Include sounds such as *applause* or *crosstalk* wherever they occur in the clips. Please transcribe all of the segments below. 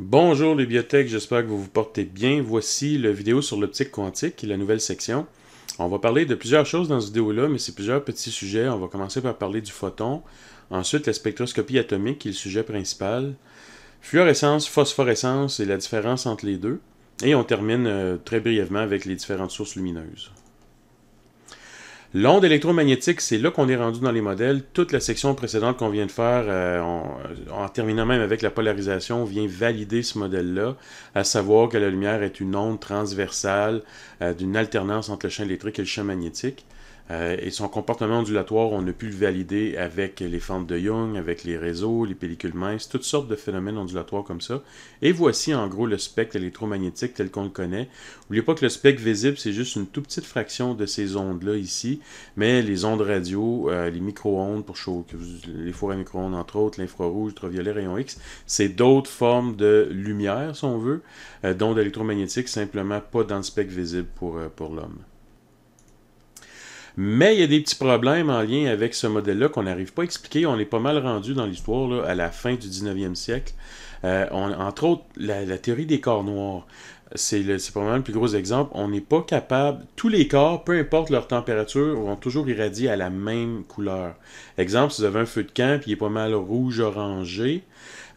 Bonjour les biotech, j'espère que vous vous portez bien. Voici la vidéo sur l'optique quantique la nouvelle section. On va parler de plusieurs choses dans cette vidéo-là, mais c'est plusieurs petits sujets. On va commencer par parler du photon, ensuite la spectroscopie atomique qui est le sujet principal, fluorescence, phosphorescence et la différence entre les deux, et on termine euh, très brièvement avec les différentes sources lumineuses. L'onde électromagnétique, c'est là qu'on est rendu dans les modèles. Toute la section précédente qu'on vient de faire, euh, en terminant même avec la polarisation, vient valider ce modèle-là, à savoir que la lumière est une onde transversale euh, d'une alternance entre le champ électrique et le champ magnétique. Euh, et son comportement ondulatoire, on a pu le valider avec les fentes de Young, avec les réseaux, les pellicules minces, toutes sortes de phénomènes ondulatoires comme ça. Et voici en gros le spectre électromagnétique tel qu'on le connaît. N'oubliez pas que le spectre visible, c'est juste une toute petite fraction de ces ondes-là ici, mais les ondes radio, euh, les micro-ondes pour chaud, les forêts micro-ondes entre autres, l'infrarouge, ultraviolet, rayon X, c'est d'autres formes de lumière, si on veut, euh, d'ondes électromagnétiques, simplement pas dans le spectre visible pour, pour l'homme. Mais il y a des petits problèmes en lien avec ce modèle-là qu'on n'arrive pas à expliquer. On est pas mal rendu dans l'histoire à la fin du 19e siècle. Euh, entre autres, la, théorie des corps noirs. C'est probablement le plus gros exemple. On n'est pas capable. Tous les corps, peu importe leur température, vont toujours irradier à la même couleur. Exemple, si vous avez un feu de camp puis il est pas mal rouge-orangé,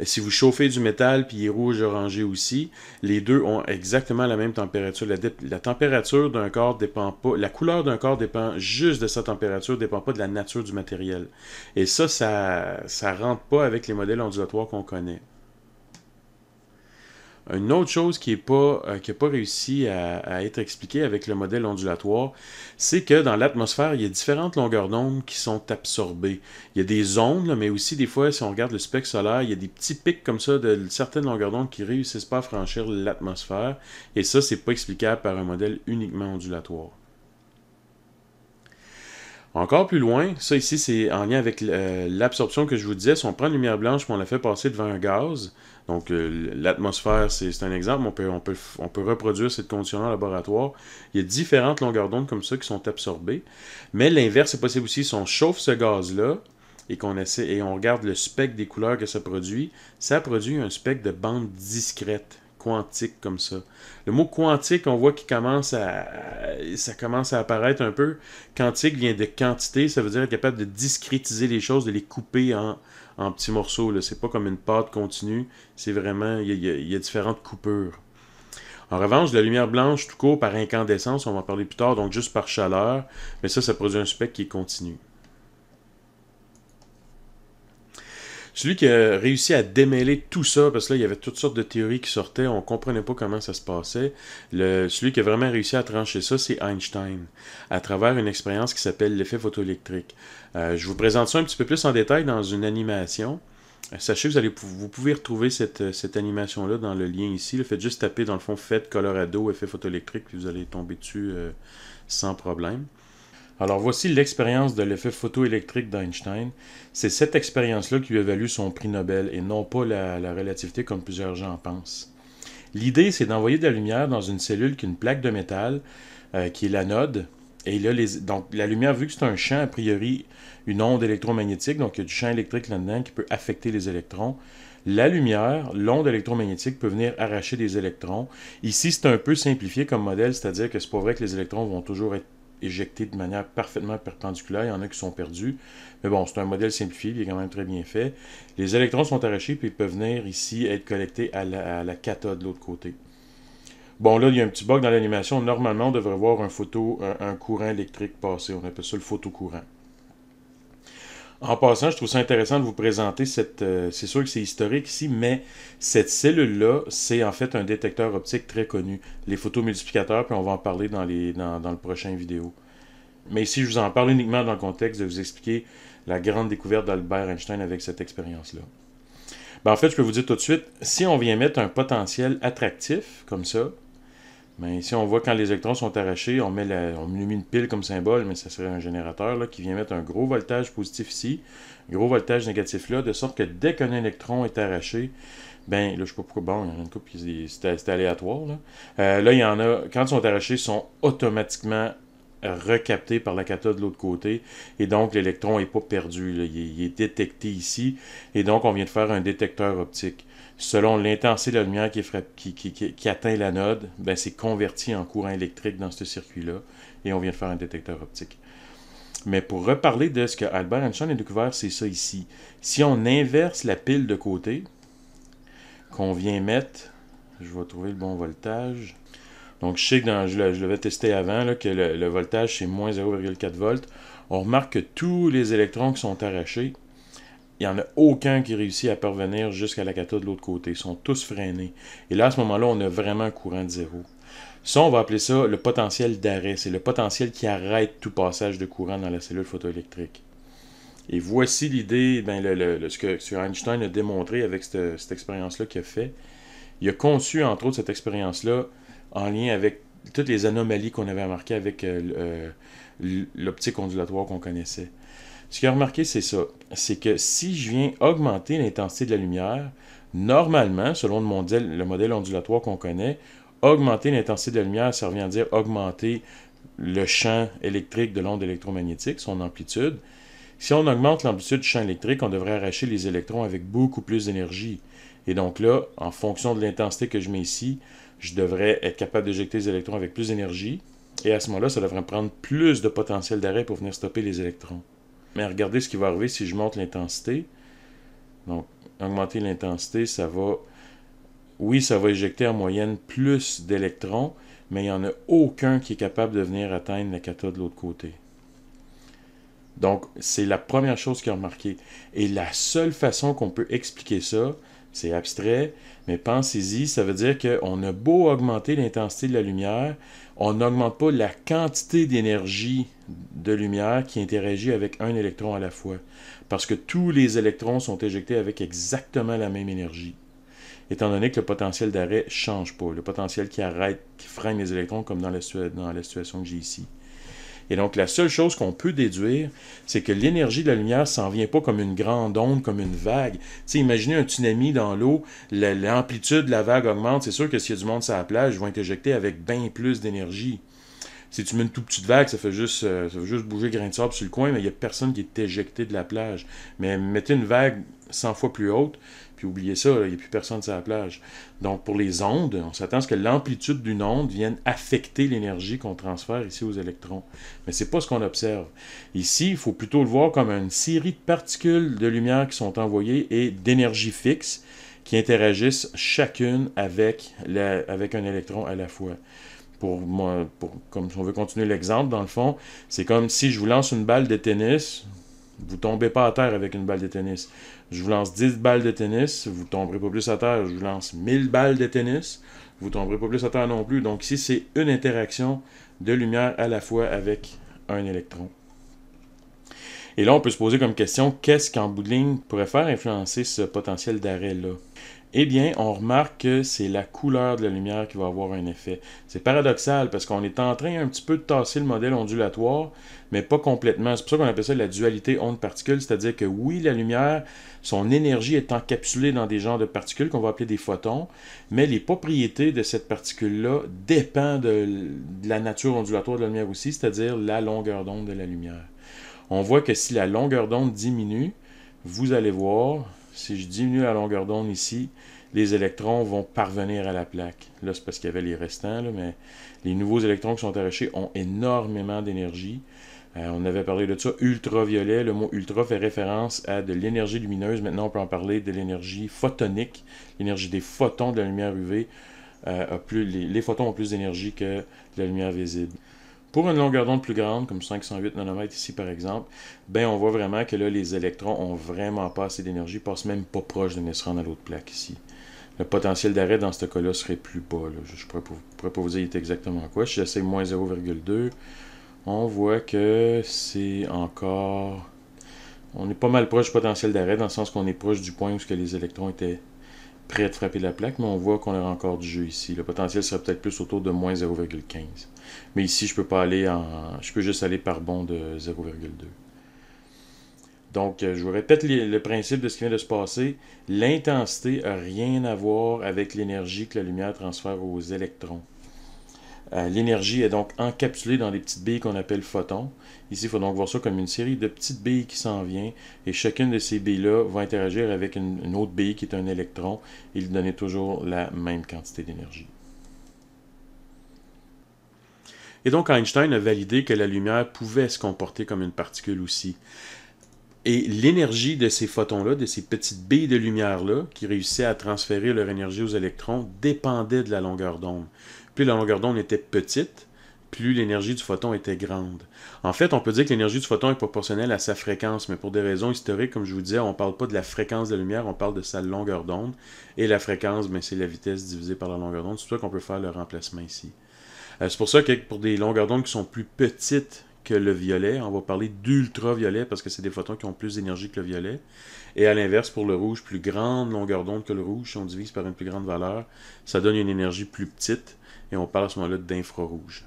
si vous chauffez du métal, puis il est rouge orangé aussi, les deux ont exactement la même température. La, température d'un corps dépend pas, la couleur d'un corps dépend juste de sa température, dépend pas de la nature du matériel. Et ça, ça, ça rentre pas avec les modèles ondulatoires qu'on connaît. Une autre chose qui n'a euh, pas, réussi à, être expliquée avec le modèle ondulatoire, c'est que dans l'atmosphère, il y a différentes longueurs d'onde qui sont absorbées. Il y a des ondes, mais aussi des fois, si on regarde le spectre solaire, il y a des petits pics comme ça de certaines longueurs d'onde qui ne réussissent pas à franchir l'atmosphère. Et ça, n'est pas explicable par un modèle uniquement ondulatoire. Encore plus loin, ça ici c'est en lien avec euh, l'absorption que je vous disais, si on prend une lumière blanche et on la fait passer devant un gaz, donc, euh, l'atmosphère, c'est un exemple. On peut, on peut, on peut reproduire cette condition en laboratoire. Il y a différentes longueurs d'onde comme ça qui sont absorbées. Mais l'inverse est possible aussi. Si on chauffe ce gaz-là et qu'on essaie et on regarde le spectre des couleurs que ça produit, ça produit un spectre de bande discrète quantique comme ça. Le mot quantique, on voit qu'il commence à, ça commence à apparaître un peu. Quantique vient de quantité, ça veut dire être capable de discrétiser les choses, de les couper en, en petits morceaux. C'est pas comme une pâte continue. C'est vraiment. Il y, a, différentes coupures. En revanche, la lumière blanche tout court par incandescence, on va en parler plus tard, donc juste par chaleur, mais ça, ça produit un spectre qui est continu. Celui qui a réussi à démêler tout ça, parce que là, il y avait toutes sortes de théories qui sortaient, on comprenait pas comment ça se passait. celui qui a vraiment réussi à trancher ça, c'est Einstein, à travers une expérience qui s'appelle l'effet photoélectrique. Euh, je vous présente ça un petit peu plus en détail dans une animation. Euh, sachez que vous, vous pouvez retrouver euh, cette, animation-là dans le lien ici. Le faites juste taper dans le fond Faites Colorado, effet photoélectrique, puis vous allez tomber dessus sans problème. Alors voici l'expérience de l'effet photoélectrique d'Einstein. C'est cette expérience-là qui lui a valu son prix Nobel et non pas la, relativité comme plusieurs gens pensent. L'idée, c'est d'envoyer de la lumière dans une cellule qui est une plaque de métal, euh, qui est l'anode. Et là, les, donc, la lumière, vu que c'est un champ, a priori, une onde électromagnétique, donc il y a du champ électrique là-dedans qui peut affecter les électrons. La lumière, l'onde électromagnétique peut venir arracher des électrons. Ici, c'est un peu simplifié comme modèle, c'est-à-dire que c'est pas vrai que les électrons vont toujours être éjectés de manière parfaitement perpendiculaire. Il y en a qui sont perdus. Mais bon, c'est un modèle simplifié, il est quand même très bien fait. Les électrons sont arrachés, puis ils peuvent venir ici être collectés à la, cathode de l'autre côté. Bon, là, il y a un petit bug dans l'animation. Normalement, on devrait voir un, photo, un, courant électrique passer. On appelle ça le photocourant. En passant, je trouve ça intéressant de vous présenter cette. Euh, c'est sûr que c'est historique ici, mais cette cellule-là, c'est en fait un détecteur optique très connu. Les photomultiplicateurs, puis on va en parler dans, les, dans le prochain vidéo. Mais ici, je vous en parle uniquement dans le contexte de vous expliquer la grande découverte d'Albert Einstein avec cette expérience-là. Ben, en fait, je peux vous dire tout de suite, si on vient mettre un potentiel attractif comme ça, mais ici, on voit quand les électrons sont arrachés, on met, on met une pile comme symbole, mais ça serait un générateur qui vient mettre un gros voltage positif ici, gros voltage négatif là, de sorte que dès qu'un électron est arraché, ben là, je sais pas pourquoi, bon, il y en a une coupe, c'était aléatoire. Là. Euh, là, il y en a, quand ils sont arrachés, ils sont automatiquement recaptés par la cathode de l'autre côté. Et donc, l'électron n'est pas perdu. il, est, détecté ici. Et donc, on vient de faire un détecteur optique selon l'intensité de la lumière qui, frappe, qui, atteint l'anode, ben c'est converti en courant électrique dans ce circuit-là et on vient de faire un détecteur optique. Mais pour reparler de ce que Albert Einstein a découvert, c'est ça ici. Si on inverse la pile de côté, qu'on vient mettre, je vais trouver le bon voltage. Donc je sais que je, l'avais testé avant, que le, le voltage c'est moins 0,4 volts. On remarque que tous les électrons qui sont arrachés il n'y en a aucun qui réussit à parvenir jusqu'à la cathode de l'autre côté. Ils sont tous freinés. Et là, à ce moment-là, on a vraiment un courant de zéro. Ça, on va appeler ça le potentiel d'arrêt. C'est le potentiel qui arrête tout passage de courant dans la cellule photoélectrique. Et voici l'idée, ben, le, ce que Einstein a démontré avec cette, expérience-là qu'il a fait. Il a conçu, entre autres, cette expérience-là en lien avec toutes les anomalies qu'on avait remarquées avec euh, euh, l'optique ondulatoire qu'on connaissait. Ce qu'il a remarqué, c'est ça. C'est que si je viens augmenter l'intensité de la lumière, normalement, selon le modèle, ondulatoire qu'on connaît, augmenter l'intensité de la lumière, ça revient à dire augmenter le champ électrique de l'onde électromagnétique, son amplitude. Si on augmente l'amplitude du champ électrique, on devrait arracher les électrons avec beaucoup plus d'énergie. Et donc là, en fonction de l'intensité que je mets ici, je devrais être capable d'éjecter les électrons avec plus d'énergie. Et à ce moment-là, ça devrait prendre plus de potentiel d'arrêt pour venir stopper les électrons. Mais regardez ce qui va arriver si je monte l'intensité. Donc, augmenter l'intensité, ça va... Oui, ça va éjecter en moyenne plus d'électrons, mais il n'y en a aucun qui est capable de venir atteindre la cathode de l'autre côté. Donc, c'est la première chose qu'il a remarqué. Et la seule façon qu'on peut expliquer ça, c'est abstrait, mais pensez-y, ça veut dire qu'on a beau augmenter l'intensité de la lumière, on n'augmente pas la quantité d'énergie de lumière qui interagit avec un électron à la fois, parce que tous les électrons sont éjectés avec exactement la même énergie, étant donné que le potentiel d'arrêt ne change pas, le potentiel qui arrête, qui freine les électrons, comme dans la, dans la situation que j'ai ici. Et donc, la seule chose qu'on peut déduire, c'est que l'énergie de la lumière s'en vient pas comme une grande onde, comme une vague. imaginez un tsunami dans l'eau, l'amplitude de la vague augmente. C'est sûr que s'il y a du monde sur la plage, ils vont être éjectés avec bien plus d'énergie. Si tu mets une toute petite vague, ça fait juste, euh, ça juste bouger grain de sable sur le coin, mais il n'y a personne qui est éjecté de la plage. Mais mettez une vague 100 fois plus haute, puis oubliez ça, il n'y a plus personne sur la plage. Donc pour les ondes, on s'attend à ce que l'amplitude d'une onde vienne affecter l'énergie qu'on transfère ici aux électrons. Mais ce n'est pas ce qu'on observe. Ici, il faut plutôt le voir comme une série de particules de lumière qui sont envoyées et d'énergie fixe qui interagissent chacune avec, avec un électron à la fois. Pour, moi, pour, comme si on veut continuer l'exemple, dans le fond, c'est comme si je vous lance une balle de tennis, vous tombez pas à terre avec une balle de tennis je vous lance 10 balles de tennis, vous tomberez pas plus à terre, je vous lance 1000 balles de tennis, vous tomberez pas plus à terre non plus. Donc ici, c'est une interaction de lumière à la fois avec un électron. Et là, on peut se poser comme question, qu'est-ce qu'en bout de ligne pourrait faire influencer ce potentiel d'arrêt-là? eh bien, on remarque que c'est la couleur de la lumière qui va avoir un effet. C'est paradoxal parce qu'on est en train un petit peu de tasser le modèle ondulatoire, mais pas complètement. C'est pour ça qu'on appelle ça la dualité onde-particule, c'est-à-dire que oui, la lumière, son énergie est encapsulée dans des genres de particules qu'on va appeler des photons, mais les propriétés de cette particule-là dépendent de la nature ondulatoire de la lumière aussi, c'est-à-dire la longueur d'onde de la lumière. On voit que si la longueur d'onde diminue, vous allez voir, si je diminue la longueur d'onde ici, les électrons vont parvenir à la plaque. Là, c'est parce qu'il y avait les restants, mais les nouveaux électrons qui sont arrachés ont énormément d'énergie. Euh, on avait parlé de ça, ultraviolet. Le mot ultra fait référence à de l'énergie lumineuse. Maintenant, on peut en parler de l'énergie photonique, l'énergie des photons de la lumière UV. Euh, plus, les, photons ont plus d'énergie que la lumière visible. Pour une longueur d'onde plus grande, comme 508 nanomètres ici par exemple, ben on voit vraiment que là, les électrons ont vraiment pas assez d'énergie, passent même pas proche de esran à l'autre plaque ici. Le potentiel d'arrêt dans ce cas-là serait plus bas. Je ne pourrais, pas vous dire exactement quoi. Si j'essaie moins 0,2, on voit que c'est encore... On est pas mal proche du potentiel d'arrêt, dans le sens qu'on est proche du point où les électrons étaient prêt à frapper la plaque, mais on voit qu'on a encore du jeu ici. Le potentiel serait peut-être plus autour de moins 0,15. Mais ici, je peux pas aller en. Je peux juste aller par bond de 0,2. Donc, euh, je vous répète le principe de ce qui vient de se passer. L'intensité n'a rien à voir avec l'énergie que la lumière transfère aux électrons. Euh, l'énergie est donc encapsulée dans des petites billes qu'on appelle photons. Ici, il faut donc voir ça comme une série de petites billes qui s'en vient et chacune de ces billes-là va interagir avec une, autre bille qui est un électron et lui donner toujours la même quantité d'énergie. Et donc Einstein a validé que la lumière pouvait se comporter comme une particule aussi. Et l'énergie de ces photons-là, de ces petites billes de lumière-là, qui réussissaient à transférer leur énergie aux électrons, dépendait de la longueur d'onde. Plus la longueur d'onde était petite, plus l'énergie du photon était grande. En fait, on peut dire que l'énergie du photon est proportionnelle à sa fréquence, mais pour des raisons historiques, comme je vous disais, on ne parle pas de la fréquence de la lumière, on parle de sa longueur d'onde. Et la fréquence, ben, c'est la vitesse divisée par la longueur d'onde. C'est pour ça qu'on peut faire le remplacement ici. Euh, c'est pour ça que pour des longueurs d'onde qui sont plus petites que le violet, on va parler d'ultraviolet parce que c'est des photons qui ont plus d'énergie que le violet. Et à l'inverse, pour le rouge, plus grande longueur d'onde que le rouge, si on divise par une plus grande valeur, ça donne une énergie plus petite et on parle à ce moment-là d'infrarouge.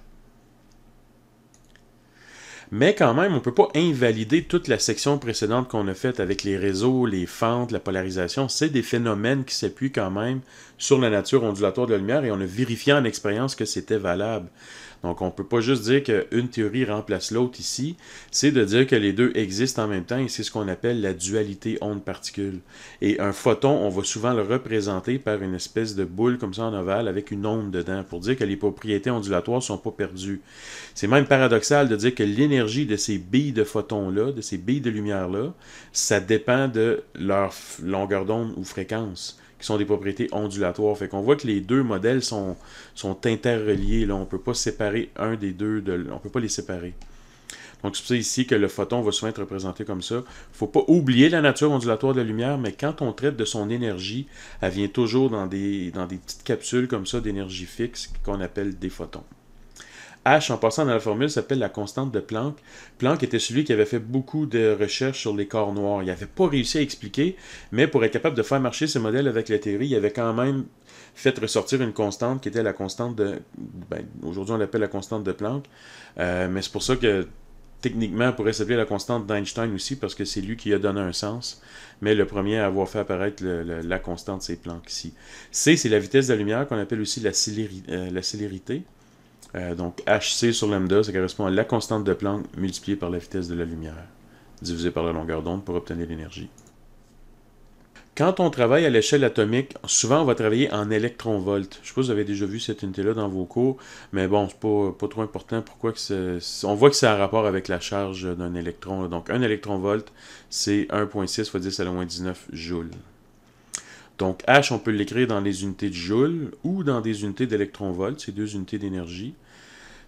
Mais quand même, on ne peut pas invalider toute la section précédente qu'on a faite avec les réseaux, les fentes, la polarisation. C'est des phénomènes qui s'appuient quand même sur la nature ondulatoire de la lumière et on a vérifié en expérience que c'était valable. Donc, on ne peut pas juste dire qu'une théorie remplace l'autre ici, c'est de dire que les deux existent en même temps et c'est ce qu'on appelle la dualité onde-particule. Et un photon, on va souvent le représenter par une espèce de boule comme ça en ovale avec une onde dedans pour dire que les propriétés ondulatoires ne sont pas perdues. C'est même paradoxal de dire que l'énergie de ces billes de photons-là, de ces billes de lumière-là, ça dépend de leur longueur d'onde ou fréquence qui sont des propriétés ondulatoires. Fait qu'on voit que les deux modèles sont, sont interreliés. On ne peut pas séparer un des deux, on peut pas les séparer. Donc, c'est pour ici que le photon va souvent être représenté comme ça. Il ne faut pas oublier la nature ondulatoire de la lumière, mais quand on traite de son énergie, elle vient toujours dans des, dans des petites capsules comme ça d'énergie fixe qu'on appelle des photons. H, en passant dans la formule, s'appelle la constante de Planck. Planck était celui qui avait fait beaucoup de recherches sur les corps noirs. Il n'avait pas réussi à expliquer, mais pour être capable de faire marcher ce modèle avec la théorie, il avait quand même fait ressortir une constante qui était la constante de... Ben, aujourd'hui, on l'appelle la constante de Planck. Euh, mais c'est pour ça que techniquement, elle pourrait s'appeler la constante d'Einstein aussi, parce que c'est lui qui a donné un sens. Mais le premier à avoir fait apparaître la constante, c'est Planck ici. C, c'est la vitesse de la lumière, qu'on appelle aussi la euh, célérité. Euh, donc HC sur lambda, ça correspond à la constante de Planck multipliée par la vitesse de la lumière, divisée par la longueur d'onde pour obtenir l'énergie. Quand on travaille à l'échelle atomique, souvent on va travailler en électron-volts. Je ne sais pas si vous avez déjà vu cette unité-là dans vos cours, mais bon, c'est pas, pas trop important. Pourquoi que On voit que c'est en rapport avec la charge d'un électron. Donc, un électron-volt, c'est 1,6 fois 10 à la moins 19 joules. Donc H, on peut l'écrire dans les unités de joules ou dans des unités d'électron-volts, c'est deux unités d'énergie.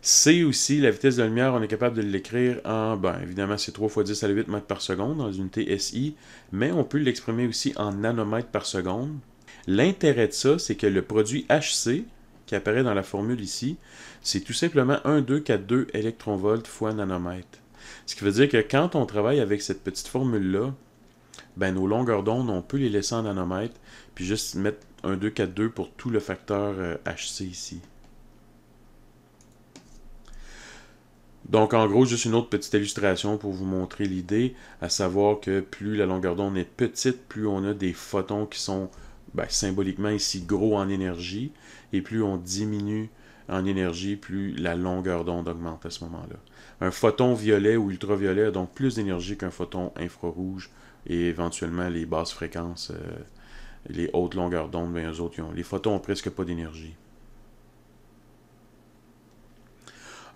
C aussi, la vitesse de la lumière, on est capable de l'écrire en, ben, évidemment, c'est 3 fois 10 à 8 mètres par seconde dans les unités SI, mais on peut l'exprimer aussi en nanomètres par seconde. L'intérêt de ça, c'est que le produit HC, qui apparaît dans la formule ici, c'est tout simplement 1, 2, 2 électronvolts fois nanomètre. Ce qui veut dire que quand on travaille avec cette petite formule-là, ben, nos longueurs d'onde, on peut les laisser en nanomètres, puis juste mettre 1, 2, 4, 2 pour tout le facteur HC euh, ici. Donc, en gros, juste une autre petite illustration pour vous montrer l'idée, à savoir que plus la longueur d'onde est petite, plus on a des photons qui sont ben, symboliquement ici gros en énergie, et plus on diminue en énergie, plus la longueur d'onde augmente à ce moment-là. Un photon violet ou ultraviolet a donc plus d'énergie qu'un photon infrarouge, et éventuellement les basses fréquences, euh, les hautes longueurs d'onde, bien autres, ont, les photons n'ont presque pas d'énergie.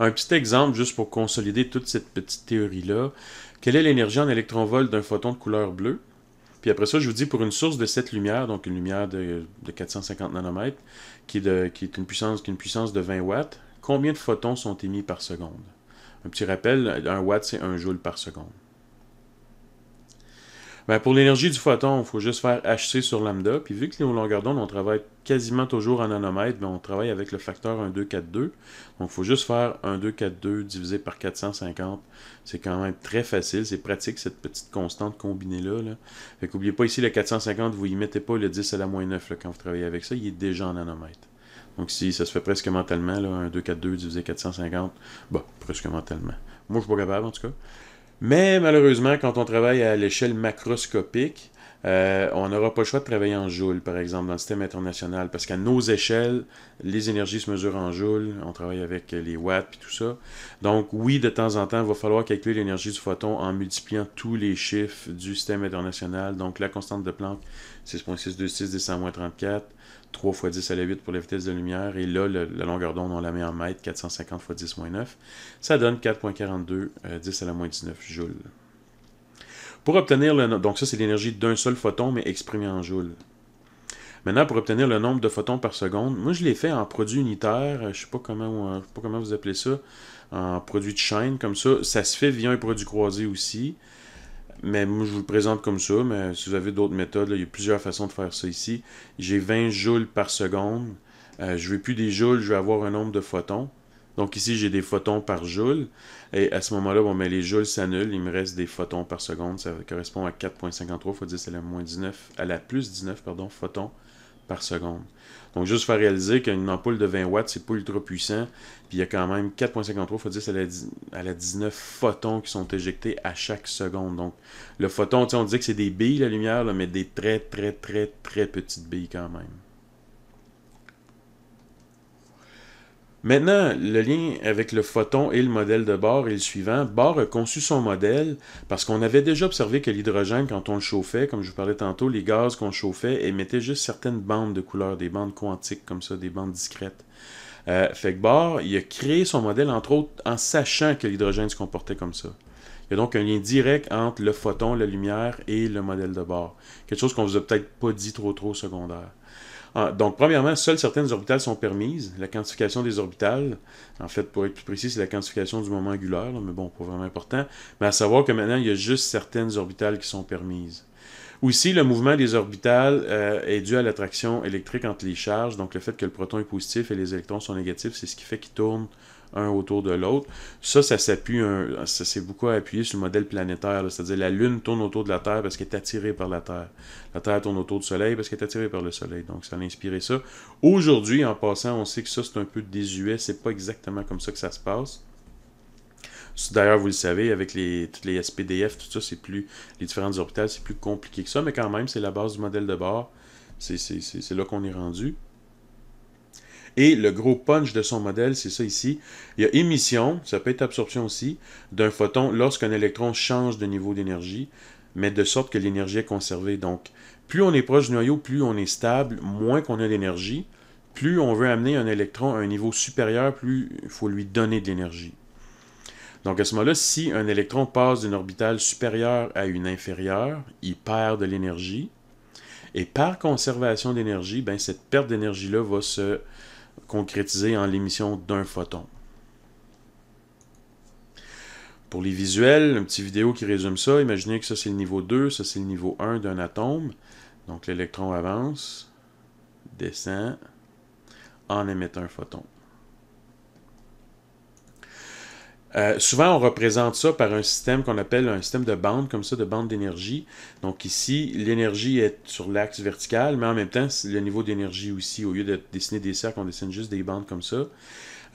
Un petit exemple, juste pour consolider toute cette petite théorie-là. Quelle est l'énergie en électronvol d'un photon de couleur bleue? Puis après ça, je vous dis pour une source de cette lumière, donc une lumière de, 450 nanomètres, qui est, une, puissance, qui une puissance de 20 watts, combien de photons sont émis par seconde? Un petit rappel, 1 watt, c'est un joule par seconde. Ben, pour l'énergie du photon, il faut juste faire HC sur lambda. Puis vu que nos longueurs d'onde, on travaille quasiment toujours en nanomètres, mais ben, on travaille avec le facteur 1, 2, 4, 2. Donc il faut juste faire 1, 2, 4, 2 divisé par 450. C'est quand même très facile, c'est pratique cette petite constante combinée-là. Là. Fait qu'oubliez pas ici le 450, vous y mettez pas le 10 à la moins 9 quand vous travaillez avec ça, il est déjà en nanomètres. Donc si ça se fait presque mentalement, 1, 4, 2 divisé 450, bah, bon, presque mentalement. Moi je ne suis pas capable en tout cas. Mais malheureusement, quand on travaille à l'échelle macroscopique, euh, on n'aura pas le choix de travailler en joules, par exemple, dans le système international, parce qu'à nos échelles, les énergies se mesurent en joules, on travaille avec les watts et tout ça. Donc oui, de temps en temps, il va falloir calculer l'énergie du photon en multipliant tous les chiffres du système international, donc la constante de Planck, 6.626 34, 3 fois 10 à la 8 pour la vitesse de lumière. Et là, la longueur d'onde, on la met en mètre, 450 fois 10 moins 9. Ça donne 4.42, 10 euh, à la moins 19 joules. Pour obtenir le donc ça c'est l'énergie d'un seul photon, mais exprimé en joules. Maintenant, pour obtenir le nombre de photons par seconde, moi je l'ai fait en produit unitaire, euh, je ne sais, pas comment, euh, sais pas comment vous appelez ça, en produit de chaîne, comme ça. Ça se fait via un produit croisé aussi. Mais je vous le présente comme ça. Mais si vous avez d'autres méthodes, il y a plusieurs façons de faire ça ici. J'ai 20 joules par seconde. Euh, je ne veux plus des joules, je vais avoir un nombre de photons. Donc ici, j'ai des photons par joule. Et à ce moment-là, bon, mais ben, les joules s'annulent. Il me reste des photons par seconde. Ça correspond à 4.53 fois 10 c'est la moins 19, à la plus 19, pardon, photons par seconde. Donc, juste faire réaliser qu'une ampoule de 20 watts, c'est pas ultra puissant. Puis, il y a quand même 4.53 fois 10 à la, à 19 photons qui sont éjectés à chaque seconde. Donc, le photon, on dit que c'est des billes, la lumière, mais des très, très, très, très petites billes quand même. Maintenant, le lien avec le photon et le modèle de Bohr est le suivant. Bohr a conçu son modèle parce qu'on avait déjà observé que l'hydrogène, quand on le chauffait, comme je vous parlais tantôt, les gaz qu'on chauffait émettaient juste certaines bandes de couleurs, des bandes quantiques comme ça, des bandes discrètes. Euh, fait que Bohr, il a créé son modèle, entre autres, en sachant que l'hydrogène se comportait comme ça. Il y a donc un lien direct entre le photon, la lumière et le modèle de Bohr. Quelque chose qu'on vous a peut-être pas dit trop trop secondaire. Ah, donc, premièrement, seules certaines orbitales sont permises. La quantification des orbitales, en fait, pour être plus précis, c'est la quantification du moment angulaire, mais bon, pas vraiment important. Mais à savoir que maintenant, il y a juste certaines orbitales qui sont permises. Aussi, le mouvement des orbitales euh, est dû à l'attraction électrique entre les charges, donc le fait que le proton est positif et les électrons sont négatifs, c'est ce qui fait qu'ils tournent un autour de l'autre. Ça, ça s'appuie, ça s'est beaucoup appuyé sur le modèle planétaire, c'est-à-dire la Lune tourne autour de la Terre parce qu'elle est attirée par la Terre. La Terre tourne autour du Soleil parce qu'elle est attirée par le Soleil. Donc, ça a inspiré ça. Aujourd'hui, en passant, on sait que ça, c'est un peu désuet. C'est pas exactement comme ça que ça se passe. D'ailleurs, vous le savez, avec les, les SPDF, tout ça, c'est plus. Les différentes orbitales, c'est plus compliqué que ça, mais quand même, c'est la base du modèle de bord. C'est là qu'on est rendu. Et le gros punch de son modèle, c'est ça ici. Il y a émission, ça peut être absorption aussi, d'un photon lorsqu'un électron change de niveau d'énergie, mais de sorte que l'énergie est conservée. Donc, plus on est proche du noyau, plus on est stable, moins qu'on a d'énergie. Plus on veut amener un électron à un niveau supérieur, plus il faut lui donner de l'énergie. Donc à ce moment-là, si un électron passe d'une orbitale supérieure à une inférieure, il perd de l'énergie. Et par conservation d'énergie, ben, cette perte d'énergie-là va se concrétisé en l'émission d'un photon. Pour les visuels, une petite vidéo qui résume ça. Imaginez que ça, c'est le niveau 2, ça, c'est le niveau 1 d'un atome. Donc, l'électron avance, descend, en émettant un photon. Euh, souvent, on représente ça par un système qu'on appelle un système de bande, comme ça, de bande d'énergie. Donc ici, l'énergie est sur l'axe vertical, mais en même temps, le niveau d'énergie aussi, au lieu de dessiner des cercles, on dessine juste des bandes comme ça.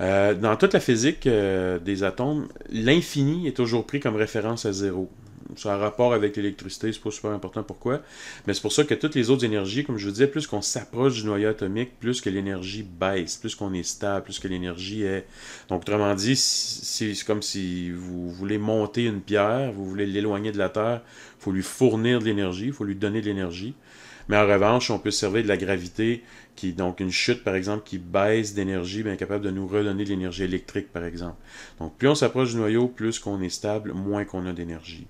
Euh, dans toute la physique euh, des atomes, l'infini est toujours pris comme référence à zéro ça un rapport avec l'électricité, c'est pas super important pourquoi. Mais c'est pour ça que toutes les autres énergies, comme je vous disais, plus qu'on s'approche du noyau atomique, plus que l'énergie baisse, plus qu'on est stable, plus que l'énergie est. Donc, autrement dit, c'est comme si vous voulez monter une pierre, vous voulez l'éloigner de la terre, il faut lui fournir de l'énergie, il faut lui donner de l'énergie. Mais en revanche, on peut servir de la gravité, qui donc une chute, par exemple, qui baisse d'énergie, bien capable de nous redonner de l'énergie électrique, par exemple. Donc, plus on s'approche du noyau, plus qu'on est stable, moins qu'on a d'énergie.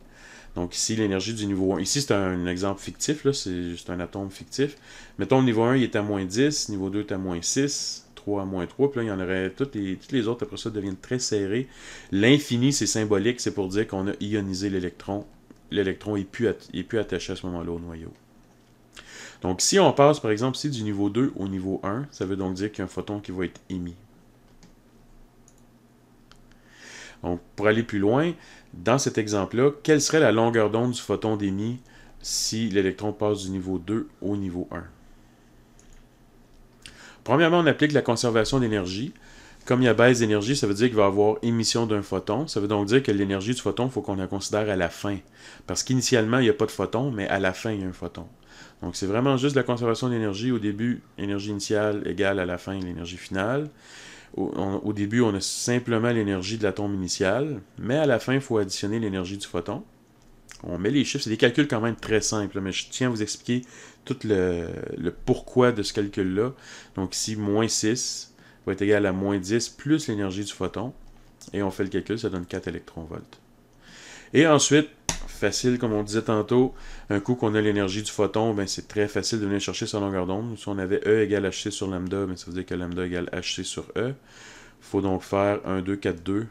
Donc ici, l'énergie du niveau 1. Ici, c'est un exemple fictif, c'est juste un atome fictif. Mettons, le niveau 1, il est à moins 10, niveau 2 est à moins 6, 3 à moins 3, puis là, il y en aurait toutes les, toutes les autres, après ça, deviennent très serrées. L'infini, c'est symbolique, c'est pour dire qu'on a ionisé l'électron. L'électron est, plus plus attaché à ce moment-là au noyau. Donc si on passe, par exemple, ici du niveau 2 au niveau 1, ça veut donc dire qu'il y a un photon qui va être émis. Donc, pour aller plus loin, dans cet exemple-là, quelle serait la longueur d'onde du photon d'émis si l'électron passe du niveau 2 au niveau 1? Premièrement, on applique la conservation d'énergie. Comme il y a baisse d'énergie, ça veut dire qu'il va y avoir émission d'un photon. Ça veut donc dire que l'énergie du photon, il faut qu'on la considère à la fin. Parce qu'initialement, il n'y a pas de photon, mais à la fin, il y a un photon. Donc c'est vraiment juste la conservation d'énergie au début, énergie initiale égale à la fin l'énergie finale. Au, début, on a simplement l'énergie de l'atome initiale, mais à la fin, il faut additionner l'énergie du photon. On met les chiffres, c'est des calculs quand même très simples, mais je tiens à vous expliquer tout le, pourquoi de ce calcul-là. Donc ici, moins 6 va être égal à moins 10 plus l'énergie du photon, et on fait le calcul, ça donne 4 électron-volts. Et ensuite, facile, comme on disait tantôt. Un coup qu'on a l'énergie du photon, ben, c'est très facile de venir chercher sa longueur d'onde. Si on avait E égale HC sur lambda, ben, ça veut dire que lambda égale HC sur E. Il faut donc faire 1, 2, 4, 2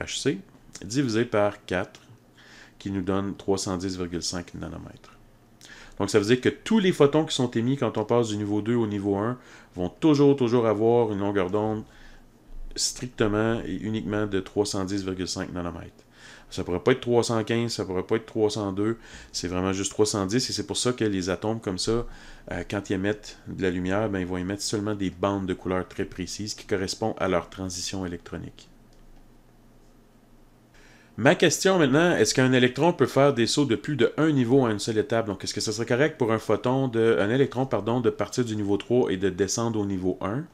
HC divisé par 4 qui nous donne 310,5 nanomètres. Donc ça veut dire que tous les photons qui sont émis quand on passe du niveau 2 au niveau 1 vont toujours, toujours avoir une longueur d'onde strictement et uniquement de 310,5 nanomètres. Ça ne pourrait pas être 315, ça ne pourrait pas être 302, c'est vraiment juste 310 et c'est pour ça que les atomes comme ça, euh, quand ils émettent de la lumière, ben, ils vont émettre seulement des bandes de couleurs très précises qui correspondent à leur transition électronique. Ma question maintenant, est-ce qu'un électron peut faire des sauts de plus de un niveau à une seule étape? Donc, est-ce que ce serait correct pour un photon de, un électron, pardon, de partir du niveau 3 et de descendre au niveau 1?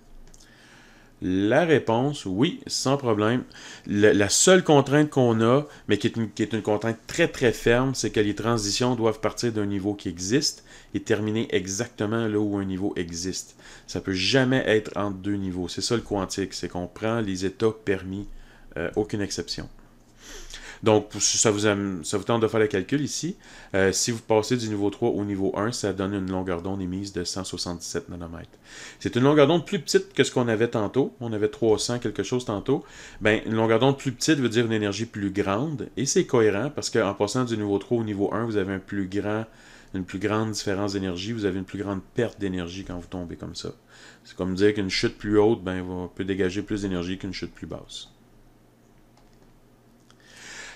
La réponse, oui, sans problème. la seule contrainte qu'on a, mais qui est, une, contrainte très très ferme, c'est que les transitions doivent partir d'un niveau qui existe et terminer exactement là où un niveau existe. Ça ne peut jamais être entre deux niveaux. C'est ça le quantique, c'est qu'on prend les états permis, euh, aucune exception. Donc, ça vous, aime, ça tente de faire le calcul ici. Euh, si vous passez du niveau 3 au niveau 1, ça donne une longueur d'onde émise de 167 nanomètres. C'est une longueur d'onde plus petite que ce qu'on avait tantôt. On avait 300 quelque chose tantôt. Ben, une longueur d'onde plus petite veut dire une énergie plus grande. Et c'est cohérent parce qu'en passant du niveau 3 au niveau 1, vous avez un plus grand une plus grande différence d'énergie, vous avez une plus grande perte d'énergie quand vous tombez comme ça. C'est comme dire qu'une chute plus haute ben, va, peut dégager plus d'énergie qu'une chute plus basse.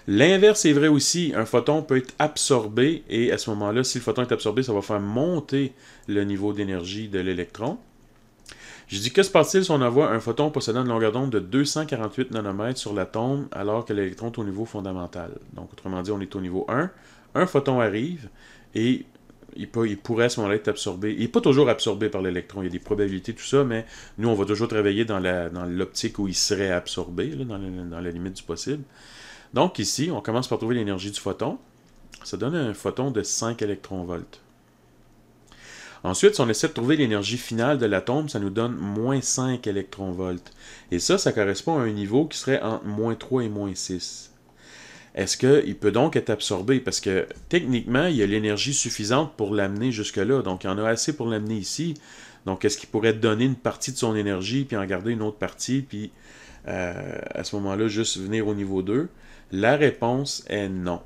L'inverse est vrai aussi. Un photon peut être absorbé et à ce moment-là, si le photon est absorbé, ça va faire monter le niveau d'énergie de l'électron. Je dis que se passe-t-il si on envoie un photon possédant une longueur d'onde de 248 nanomètres sur l'atome alors que l'électron est au niveau fondamental? Donc, autrement dit, on est au niveau 1. Un photon arrive et il, pourrait à ce moment-là être absorbé. Il n'est pas toujours absorbé par l'électron. Il y a des probabilités, tout ça, mais nous, on va toujours travailler dans l'optique où il serait absorbé, dans, la limite du possible. Donc ici, on commence par trouver l'énergie du photon. Ça donne un photon de 5 électronvolts. Ensuite, si on essaie de trouver l'énergie finale de l'atome, ça nous donne moins 5 électronvolts. Et ça, ça correspond à un niveau qui serait entre moins 3 et moins 6. Est-ce qu'il peut donc être absorbé? Parce que techniquement, il y a l'énergie suffisante pour l'amener jusque-là. Donc, il y en a assez pour l'amener ici. Donc, est-ce qu'il pourrait donner une partie de son énergie, puis en garder une autre partie, puis euh, à ce moment-là, juste venir au niveau 2? La réponse est non.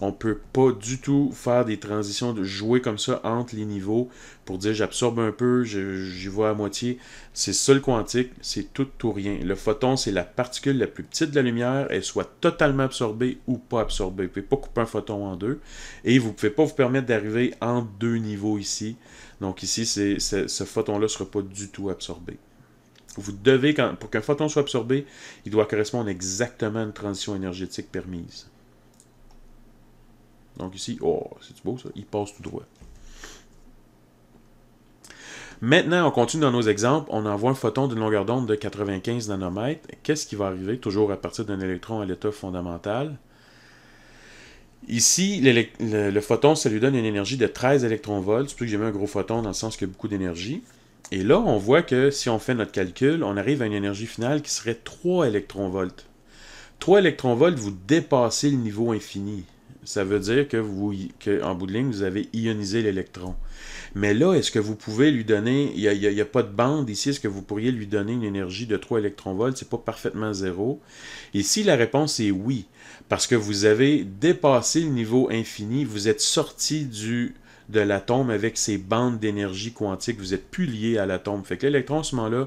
On peut pas du tout faire des transitions, de jouer comme ça entre les niveaux pour dire j'absorbe un peu, j'y vois à moitié. C'est seul quantique, c'est tout ou rien. Le photon, c'est la particule la plus petite de la lumière, elle soit totalement absorbée ou pas absorbée. Vous pouvez pas couper un photon en deux et vous pouvez pas vous permettre d'arriver en deux niveaux ici. Donc ici, c'est, ce photon-là ne sera pas du tout absorbé. Vous devez, pour qu'un photon soit absorbé, il doit correspondre exactement à une transition énergétique permise. Donc ici, oh, c'est beau ça, il passe tout droit. Maintenant, on continue dans nos exemples. On envoie un photon d'une longueur d'onde de 95 nanomètres. Qu'est-ce qui va arriver? Toujours à partir d'un électron à l'état fondamental. Ici, le, photon, ça lui donne une énergie de 13 électronvolts. C'est plus que j'ai mis un gros photon dans le sens qu'il y a beaucoup d'énergie. Et là, on voit que si on fait notre calcul, on arrive à une énergie finale qui serait 3 électronvolts. 3 électronvolts, vous dépassez le niveau infini. Ça veut dire que, vous, en bout de ligne, vous avez ionisé l'électron. Mais là, est-ce que vous pouvez lui donner, il n'y a, pas de bande ici, est-ce que vous pourriez lui donner une énergie de 3 électronvolts? C'est pas parfaitement zéro. Ici, la réponse est oui, parce que vous avez dépassé le niveau infini, vous êtes sorti du, de l'atome avec ses bandes d'énergie quantique. Vous n'êtes plus lié à l'atome. Fait que l'électron, à ce moment-là,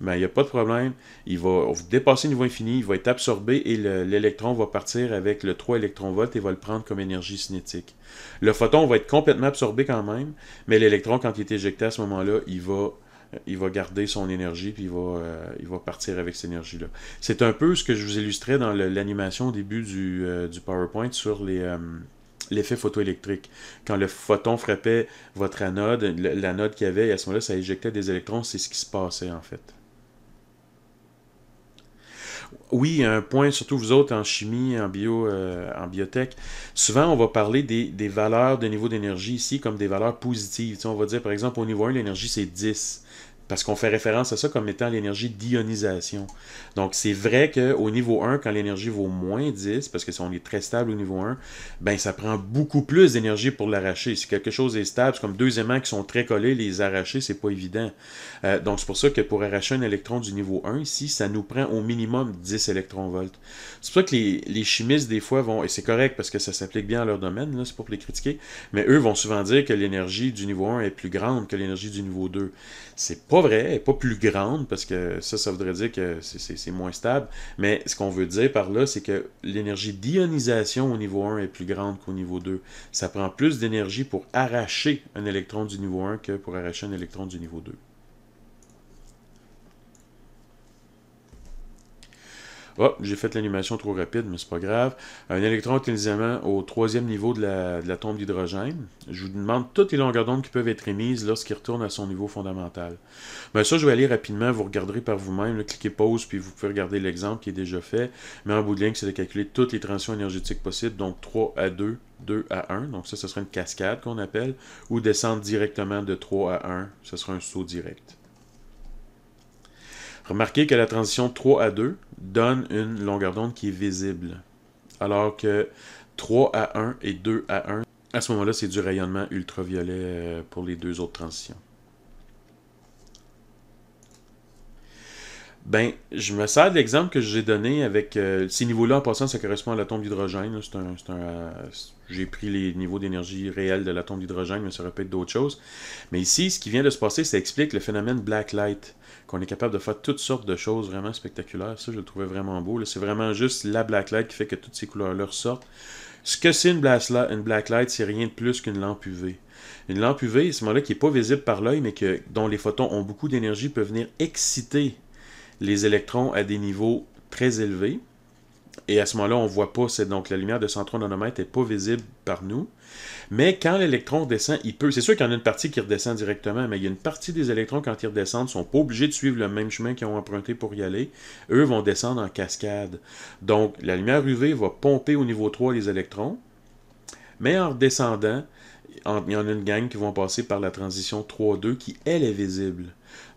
mais il n'y a pas de problème. Il va dépasser une niveau infini, il va être absorbé et l'électron va partir avec le 3 électronvolts et va le prendre comme énergie cinétique. Le photon va être complètement absorbé quand même, mais l'électron, quand il est éjecté à ce moment-là, il va, il va garder son énergie puis il va, euh, il va partir avec cette énergie-là. C'est un peu ce que je vous illustrais dans l'animation au début du, euh, PowerPoint sur les, euh, l'effet photoélectrique. Quand le photon frappait votre anode, l'anode qu'il y avait, à ce moment-là, ça éjectait des électrons, c'est ce qui se passait en fait. Oui, un point, surtout vous autres en chimie, en bio, euh, en biotech. Souvent, on va parler des, valeurs de niveau d'énergie ici comme des valeurs positives. on va dire, par exemple, au niveau 1, l'énergie, c'est 10. Parce qu'on fait référence à ça comme étant l'énergie d'ionisation. Donc, c'est vrai qu'au niveau 1, quand l'énergie vaut moins 10, parce que si on est très stable au niveau 1, ben ça prend beaucoup plus d'énergie pour l'arracher. Si quelque chose est stable, c'est comme deux aimants qui sont très collés, les arracher, c'est pas évident. Euh, donc, c'est pour ça que pour arracher un électron du niveau 1, ici, ça nous prend au minimum 10 électrons volts C'est pour ça que les, chimistes, des fois, vont, et c'est correct parce que ça s'applique bien à leur domaine, c'est pour les critiquer, mais eux vont souvent dire que l'énergie du niveau 1 est plus grande que l'énergie du niveau 2. C'est pas vrai, pas plus grande, parce que ça, ça voudrait dire que c'est moins stable. Mais ce qu'on veut dire par là, c'est que l'énergie d'ionisation au niveau 1 est plus grande qu'au niveau 2. Ça prend plus d'énergie pour arracher un électron du niveau 1 que pour arracher un électron du niveau 2. Oh, j'ai fait l'animation trop rapide, mais c'est pas grave. Un électron est au troisième niveau de la, tombe d'hydrogène. Je vous demande toutes les longueurs d'onde qui peuvent être émises lorsqu'il retourne à son niveau fondamental. Mais ben, ça, je vais aller rapidement, vous regarderez par vous-même. Cliquez pause, puis vous pouvez regarder l'exemple qui est déjà fait. Mais en bout de ligne, c'est de calculer toutes les transitions énergétiques possibles, donc 3 à 2, 2 à 1. Donc ça, ce sera une cascade qu'on appelle, ou descendre directement de 3 à 1, ce sera un saut direct. Remarquez que la transition 3 à 2 donne une longueur d'onde qui est visible, alors que 3 à 1 et 2 à 1, à ce moment-là, c'est du rayonnement ultraviolet euh, pour les deux autres transitions. Ben, je me sers de l'exemple que j'ai donné avec euh, ces niveaux-là. En passant, ça correspond à l'atome d'hydrogène. Euh, j'ai pris les niveaux d'énergie réels de l'atome d'hydrogène, mais ça répète d'autres choses. Mais ici, ce qui vient de se passer, ça explique le phénomène black light qu'on est capable de faire toutes sortes de choses vraiment spectaculaires. Ça, je le trouvais vraiment beau. C'est vraiment juste la black light qui fait que toutes ces couleurs-là ressortent. Ce que c'est une, une light, c'est rien de plus qu'une lampe UV. Une lampe UV, ce moment-là, qui n'est pas visible par l'œil, mais que, dont les photons ont beaucoup d'énergie, peut venir exciter les électrons à des niveaux très élevés. Et à ce moment-là, on ne voit pas, c'est donc la lumière de 103 nanomètres n'est pas visible par nous. Mais quand l'électron descend, il peut. C'est sûr qu'il y en a une partie qui redescend directement, mais il y a une partie des électrons, quand ils redescendent, ne sont pas obligés de suivre le même chemin qu'ils ont emprunté pour y aller. Eux vont descendre en cascade. Donc, la lumière UV va pomper au niveau 3 les électrons, mais en redescendant, il y en a une gang qui vont passer par la transition 3-2 qui, elle, est visible.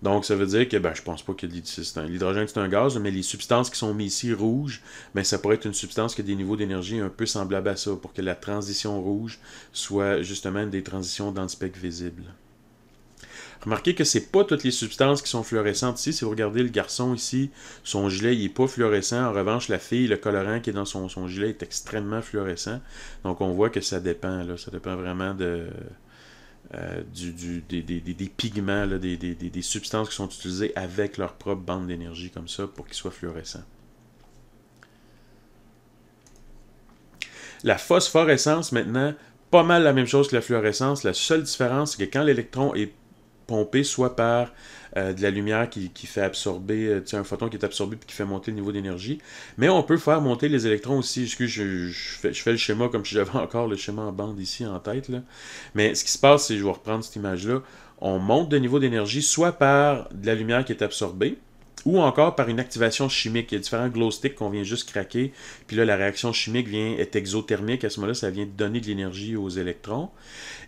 Donc, ça veut dire que ben, je pense pas que l'hydrogène, c'est un gaz, mais les substances qui sont mises ici rouges, ben, ça pourrait être une substance qui a des niveaux d'énergie un peu semblables à ça, pour que la transition rouge soit justement des transitions dans le spectre visible. Remarquez que c'est pas toutes les substances qui sont fluorescentes ici. Si vous regardez le garçon ici, son gilet n'est pas fluorescent. En revanche, la fille, le colorant qui est dans son, son, gilet est extrêmement fluorescent. Donc on voit que ça dépend. Là. Ça dépend vraiment de, euh, du, des, pigments, des, des, substances qui sont utilisées avec leur propre bande d'énergie comme ça pour qu'ils soient fluorescents. La phosphorescence maintenant, pas mal la même chose que la fluorescence. La seule différence, c'est que quand l'électron est pompé soit par euh, de la lumière qui, fait absorber, euh, tu sais, un photon qui est absorbé puis qui fait monter le niveau d'énergie. Mais on peut faire monter les électrons aussi. je, fais, le schéma comme si j'avais *laughs* encore le schéma en bande ici en tête. Mais ce qui se passe, c'est, je vais reprendre cette image-là, on monte de niveau d'énergie soit par de la lumière qui est absorbée, ou encore par une activation chimique. Il y a différents glow sticks qu'on vient juste craquer, puis là, la réaction chimique vient est exothermique. À ce moment-là, ça vient donner de l'énergie aux électrons.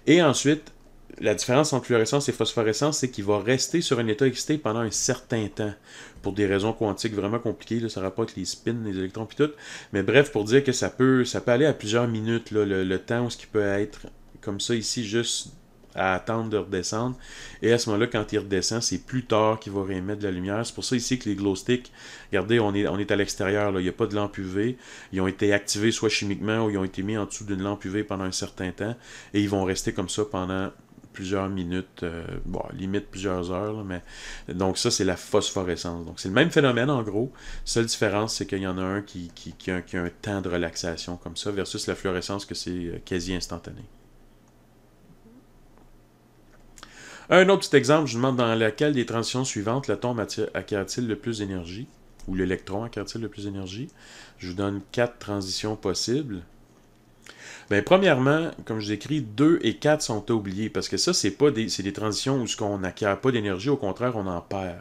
Et ensuite, la différence entre fluorescence et phosphorescence, c'est qu'il va rester sur un état excité pendant un certain temps, pour des raisons quantiques vraiment compliquées, là, ça rapporte les spins, les électrons, puis tout. Mais bref, pour dire que ça peut, ça peut aller à plusieurs minutes, le, temps où ce qui peut être comme ça ici, juste à attendre de redescendre. Et à ce moment-là, quand il redescend, c'est plus tard qu'il va réémettre de la lumière. C'est pour ça ici que les glow sticks, regardez, on est, on est à l'extérieur, il n'y a pas de lampe UV. Ils ont été activés soit chimiquement ou ils ont été mis en dessous d'une lampe UV pendant un certain temps. Et ils vont rester comme ça pendant plusieurs minutes, euh, bon, limite plusieurs heures. mais... Donc ça, c'est la phosphorescence. Donc c'est le même phénomène en gros. Seule différence, c'est qu'il y en a un qui, a, un temps de relaxation comme ça, versus la fluorescence que c'est euh, quasi instantané. Un autre petit exemple, je demande dans laquelle des transitions suivantes, l'atome acquiert-il le plus d'énergie ou l'électron acquiert-il le plus d'énergie Je vous donne quatre transitions possibles. Bien, premièrement, comme je écrit, 2 et 4 sont oubliés, parce que ça, c'est pas des, des transitions où ce qu'on n'acquiert pas d'énergie, au contraire, on en perd.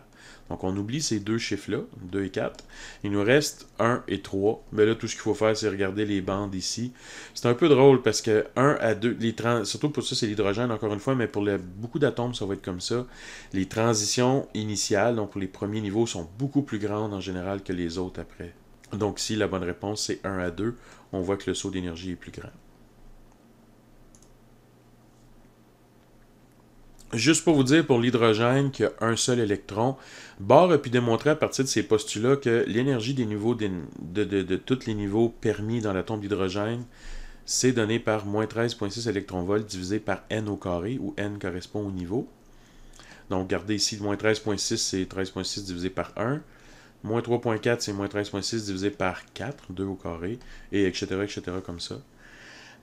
Donc, on oublie ces deux chiffres-là, 2 et 4. Il nous reste 1 et 3. Mais ben là, tout ce qu'il faut faire, c'est regarder les bandes ici. C'est un peu drôle parce que 1 à 2, les surtout pour ça, c'est l'hydrogène, encore une fois, mais pour beaucoup d'atomes, ça va être comme ça. Les transitions initiales, donc pour les premiers niveaux, sont beaucoup plus grandes en général que les autres après. Donc, si la bonne réponse, c'est 1 à 2, on voit que le saut d'énergie est plus grand. Juste pour vous dire, pour l'hydrogène, qu'il y a un seul électron, Bohr a pu démontrer à partir de ses postulats que l'énergie des niveaux de, tous les niveaux permis dans la tombe d'hydrogène, c'est donné par moins 13,6 électronvolts divisé par n au carré, où n correspond au niveau. Donc, regardez ici, moins 13,6, c'est 13,6 divisé par 1. Moins 3,4, c'est moins 13,6 divisé par 4, 2 au carré, et etc., etc., comme ça.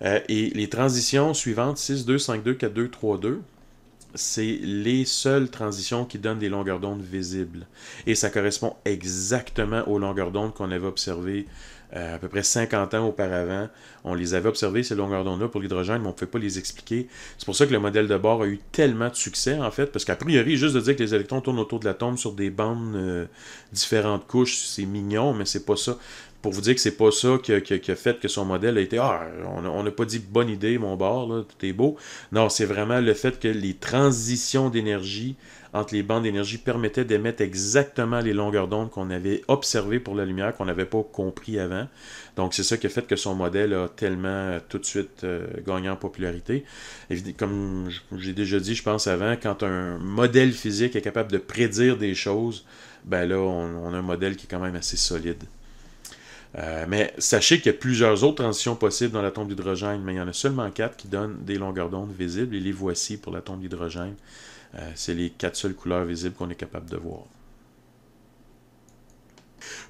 Euh, et les transitions suivantes, 6, 2, 5, 2, 4, 2, 3, 2, c'est les seules transitions qui donnent des longueurs d'onde visibles. Et ça correspond exactement aux longueurs d'onde qu'on avait observées euh, à peu près 50 ans auparavant. On les avait observés, ces longueurs d'onde-là, pour l'hydrogène, mais on ne pouvait pas les expliquer. C'est pour ça que le modèle de bord a eu tellement de succès, en fait, parce qu'a priori, juste de dire que les électrons tournent autour de l'atome sur des bandes euh, différentes couches, c'est mignon, mais c'est pas ça. Pour vous dire que c'est pas ça qui a, fait que son modèle a été Ah, on n'a pas dit bonne idée, mon bord, là, tout est beau. Non, c'est vraiment le fait que les transitions d'énergie entre les bandes d'énergie permettait d'émettre exactement les longueurs d'onde qu'on avait observées pour la lumière, qu'on n'avait pas compris avant. Donc, c'est ça qui a fait que son modèle a tellement euh, tout de suite euh, gagné en popularité. Et comme j'ai déjà dit, je pense avant, quand un modèle physique est capable de prédire des choses, ben là, on a un modèle qui est quand même assez solide. Euh, mais sachez qu'il y a plusieurs autres transitions possibles dans la tombe d'hydrogène, mais il y en a seulement quatre qui donnent des longueurs d'onde visibles, et les voici pour la tombe d'hydrogène. Euh, c'est les quatre seules couleurs visibles qu'on est capable de voir.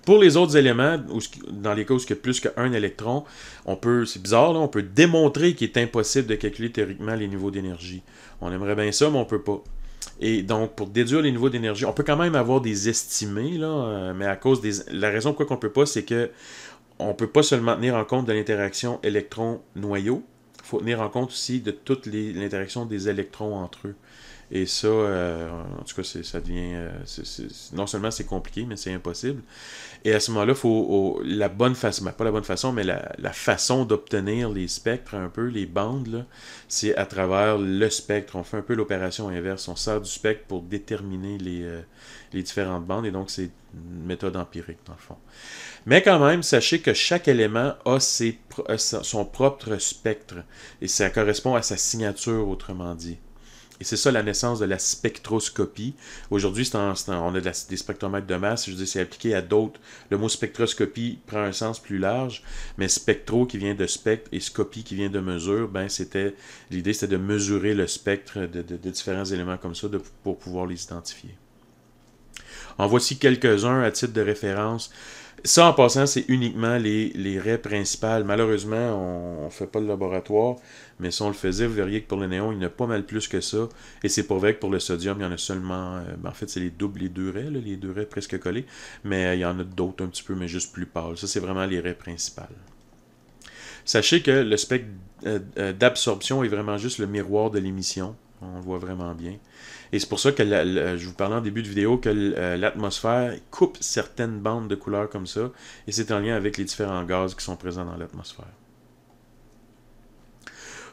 Pour les autres éléments, dans les cas où il y a plus qu'un électron, on peut, c'est bizarre, on peut démontrer qu'il est impossible de calculer théoriquement les niveaux d'énergie. On aimerait bien ça, mais on ne peut pas. Et donc, pour déduire les niveaux d'énergie, on peut quand même avoir des estimés, là, euh, mais à cause des. La raison pourquoi on ne peut pas, c'est que on peut pas seulement tenir en compte de l'interaction électron-noyau, il faut tenir en compte aussi de toute l'interaction des électrons entre eux. Et ça, euh, en tout cas, ça devient. Euh, non seulement c'est compliqué, mais c'est impossible. Et à ce moment-là, faut la bonne façon, ben, pas la bonne façon, mais la, façon d'obtenir les spectres, un peu, les bandes, c'est à travers le spectre. On fait un peu l'opération inverse. On sort du spectre pour déterminer euh, les, différentes bandes. Et donc, c'est une méthode empirique, dans le fond. Mais quand même, sachez que chaque élément a son propre spectre. Et ça correspond à sa signature, autrement dit. Et c'est ça la naissance de la spectroscopie. Aujourd'hui, on a des spectromètres de masse, je dis c'est appliqué à d'autres. Le mot spectroscopie prend un sens plus large, mais spectro qui vient de spectre et scopie qui vient de mesure, ben c'était l'idée c'était de mesurer le spectre de, différents éléments comme ça pour pouvoir les identifier. En voici quelques-uns à titre de référence. Ça, en passant, c'est uniquement les, les, raies principales. Malheureusement, on ne fait pas le laboratoire, mais si on le faisait, vous verriez que pour le néon, il y en a pas mal plus que ça. Et c'est pour vrai que pour le sodium, il y en a seulement... Euh, ben, en fait, c'est les doubles, les deux raies, les deux raies presque collées. Mais euh, il y en a d'autres un petit peu, mais juste plus pâles. Ça, c'est vraiment les raies principales. Sachez que le spectre euh, d'absorption est vraiment juste le miroir de l'émission. On le voit vraiment bien. Et c'est pour ça que je vous parlais en début de vidéo que euh, l'atmosphère coupe certaines bandes de couleurs comme ça, et c'est en lien avec les différents gaz qui sont présents dans l'atmosphère.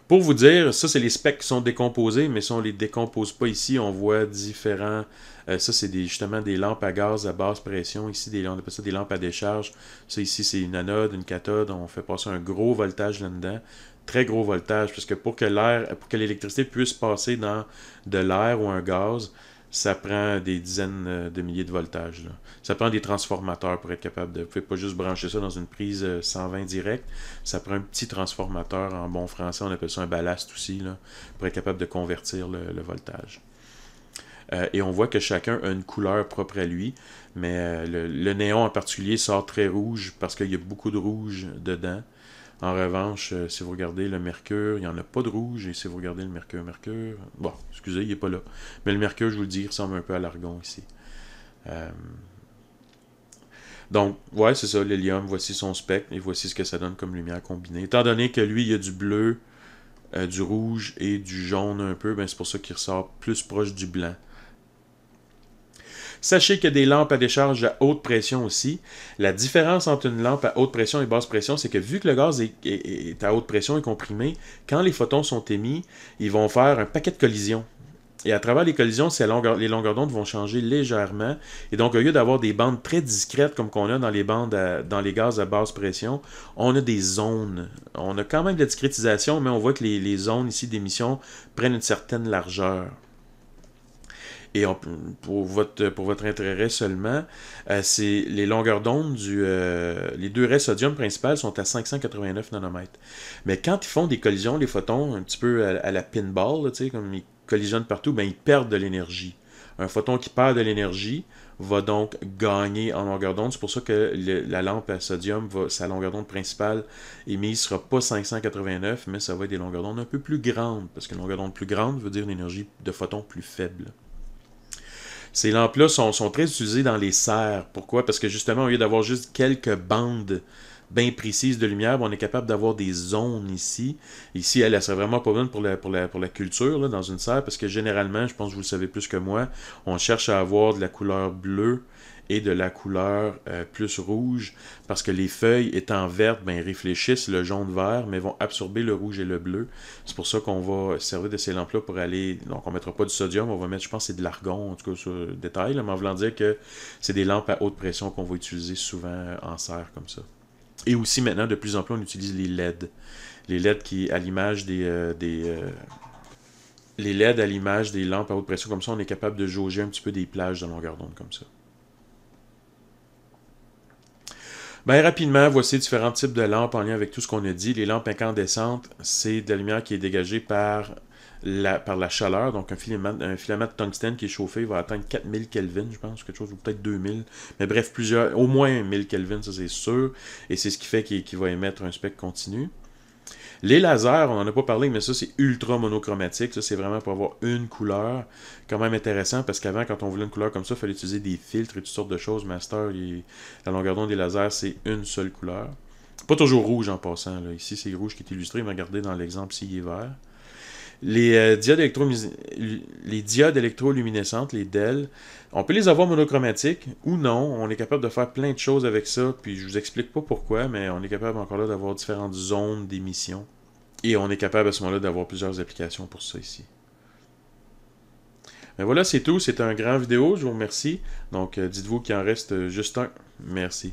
Pour vous dire, ça c'est les specs qui sont décomposés, mais si on ne les décompose pas ici, on voit différents... Euh, ça c'est justement des lampes à gaz à basse pression, ici des, on appelle ça des lampes à décharge. Ça ici c'est une anode, une cathode, on fait passer un gros voltage là-dedans très gros voltage, parce que pour que l'air, pour que l'électricité puisse passer dans de l'air ou un gaz, ça prend des dizaines euh, de milliers de voltages. Ça prend des transformateurs pour être capable de. Vous pouvez pas juste brancher ça dans une prise 120 euh, direct. Ça prend un petit transformateur en bon français, on appelle ça un ballast aussi, pour être capable de convertir le, voltage. Euh, et on voit que chacun a une couleur propre à lui, mais le néon en particulier sort très rouge parce qu'il y a beaucoup de rouge dedans. En revanche, euh, si vous regardez le mercure, il n'y en a pas de rouge. Et si vous regardez le mercure, mercure... Bon, excusez, il n'est pas là. Mais le mercure, je vous le dis, ressemble un peu à l'argon ici. Euh, donc, ouais, c'est ça, l'hélium. Voici son spectre et voici ce que ça donne comme lumière combinée. Étant donné que lui, il y a du bleu, euh, du rouge et du jaune un peu, ben c'est pour ça qu'il ressort plus proche du blanc. Sachez que des lampes à décharge à haute pression aussi. La différence entre une lampe à haute pression et basse pression, c'est que vu que le gaz est, à haute pression et comprimé, quand les photons sont émis, ils vont faire un paquet de collisions. Et à travers les collisions, les longueurs d'onde vont changer légèrement. Et donc, au lieu d'avoir des bandes très discrètes comme qu'on a dans les bandes dans les gaz à basse pression, on a des zones. On a quand même de la discrétisation, mais on voit que les, les zones ici d'émission prennent une certaine largeur et pour, votre, pour votre intérêt seulement, euh, c'est les longueurs d'onde du. Euh, les deux raies sodium principales sont à 589 nanomètres. Mais quand ils font des collisions, les photons, un petit peu à, la pinball, comme ils collisionnent partout, ben, ils perdent de l'énergie. Un photon qui perd de l'énergie va donc gagner en longueur d'onde. C'est pour ça que la lampe à sodium, va, sa longueur d'onde principale émise ne sera pas 589, mais ça va être des longueurs d'onde un peu plus grandes, parce qu'une longueur d'onde plus grande veut dire une énergie de photon plus faible. Ces lampes-là sont, très utilisées dans les serres. Pourquoi? Parce que justement, au lieu d'avoir juste quelques bandes bien précises de lumière, ben, on est capable d'avoir des zones ici. Ici, elle, elle serait vraiment pas bonne pour la, pour la culture dans une serre, parce que généralement, je pense que vous le savez plus que moi, on cherche à avoir de la couleur bleue et de la couleur euh, plus rouge parce que les feuilles étant vertes, ben, réfléchissent le jaune-vert, mais vont absorber le rouge et le bleu. C'est pour ça qu'on va servir de ces lampes-là pour aller. Donc, on ne mettra pas du sodium, on va mettre, je pense, c'est de l'argon, en tout cas, sur le détail, mais en voulant dire que c'est des lampes à haute pression qu'on va utiliser souvent en serre comme ça. Et aussi, maintenant, de plus en plus, on utilise les LED. Les LED qui, à l'image des. Euh, euh, les LED à l'image des lampes à haute pression, comme ça, on est capable de jauger un petit peu des plages de longueur d'onde comme ça. Bien, rapidement, voici différents types de lampes en lien avec tout ce qu'on a dit. Les lampes incandescentes, c'est de la lumière qui est dégagée par la, la chaleur. Donc, un filament, un de tungstène qui est chauffé va atteindre 4000 Kelvin, je pense, quelque chose, ou peut-être 2000. Mais bref, plusieurs, au moins 1000 Kelvin, ça c'est sûr. Et c'est ce qui fait qu'il va émettre un spectre continu. Les lasers, on n'en a pas parlé, mais ça, c'est ultra monochromatique. Ça, c'est vraiment pour avoir une couleur. Quand même intéressant, parce qu'avant, quand on voulait une couleur comme ça, il fallait utiliser des filtres et toutes sortes de choses. Master, et la longueur d'onde des lasers, c'est une seule couleur. Pas toujours rouge en passant. Là. Ici, c'est rouge qui est illustré, mais regardez dans l'exemple, s'il est vert. Euh, les, diodes électroluminescentes, les DEL, on peut les avoir monochromatiques ou non. On est capable de faire plein de choses avec ça. Puis je vous explique pas pourquoi, mais on est capable encore là d'avoir différentes zones d'émission. Et on est capable à ce moment-là d'avoir plusieurs applications pour ça ici. Mais ben voilà, c'est tout. C'est un grand vidéo. Je vous remercie. Donc, euh, dites-vous qu'il en reste euh, juste un. Merci.